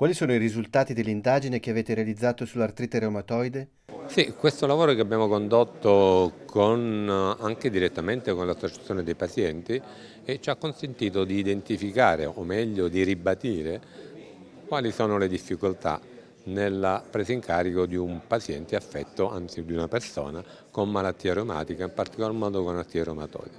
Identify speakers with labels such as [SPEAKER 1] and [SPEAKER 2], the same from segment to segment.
[SPEAKER 1] Quali sono i risultati dell'indagine che avete realizzato sull'artrite reumatoide? Sì, questo lavoro che abbiamo condotto con, eh, anche direttamente con l'associazione dei pazienti ci ha consentito di identificare, o meglio di ribadire, quali sono le difficoltà nella presa in carico di un paziente affetto, anzi di una persona con malattia reumatica, in particolar modo con malattia reumatoide.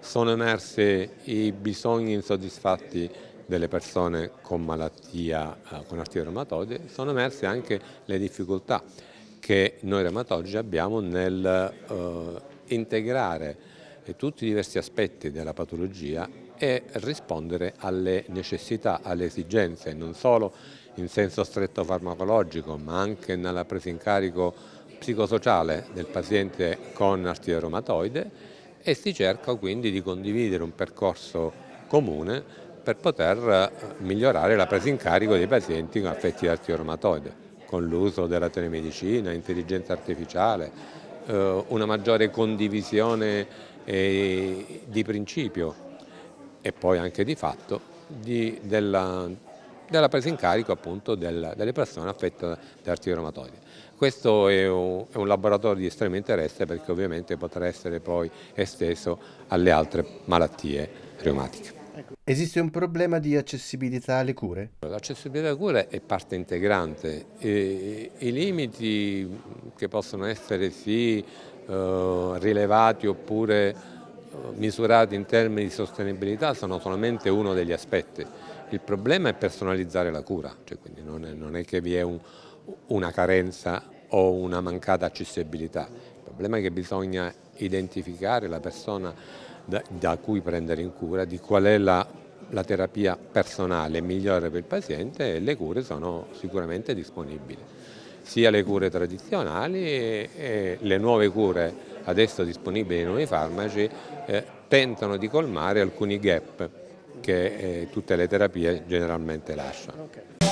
[SPEAKER 1] Sono emersi i bisogni insoddisfatti delle persone con malattia, eh, con artrite reumatoide, sono emerse anche le difficoltà che noi reumatologi abbiamo nel eh, integrare tutti i diversi aspetti della patologia e rispondere alle necessità, alle esigenze, non solo in senso stretto farmacologico, ma anche nella presa in carico psicosociale del paziente con artrite reumatoide e si cerca quindi di condividere un percorso comune per poter eh, migliorare la presa in carico dei pazienti affetti da artiormatoide con l'uso della telemedicina, intelligenza artificiale, eh, una maggiore condivisione eh, di principio e poi anche di fatto di, della, della, presa in carico appunto del, delle persone affette da artiormatoide. Questo è un, è un, laboratorio di estremo interesse perché ovviamente potrà essere poi esteso alle altre malattie reumatiche. Esiste un problema di accessibilità alle cure? L'accessibilità alle cure è parte integrante. E, I limiti che possono essere sì eh, rilevati oppure eh, misurati in termini di sostenibilità sono solamente uno degli aspetti. Il problema è personalizzare la cura, cioè quindi non è, non è che vi è un, una carenza o una mancata accessibilità. Il problema è che bisogna identificare la persona da, da cui prendere in cura, di qual è la, la terapia personale migliore per il paziente e le cure sono sicuramente disponibili, sia le cure tradizionali e, e le nuove cure adesso disponibili nei nuovi farmaci eh, tentano di colmare alcuni gap che eh, tutte le terapie generalmente lasciano. Okay.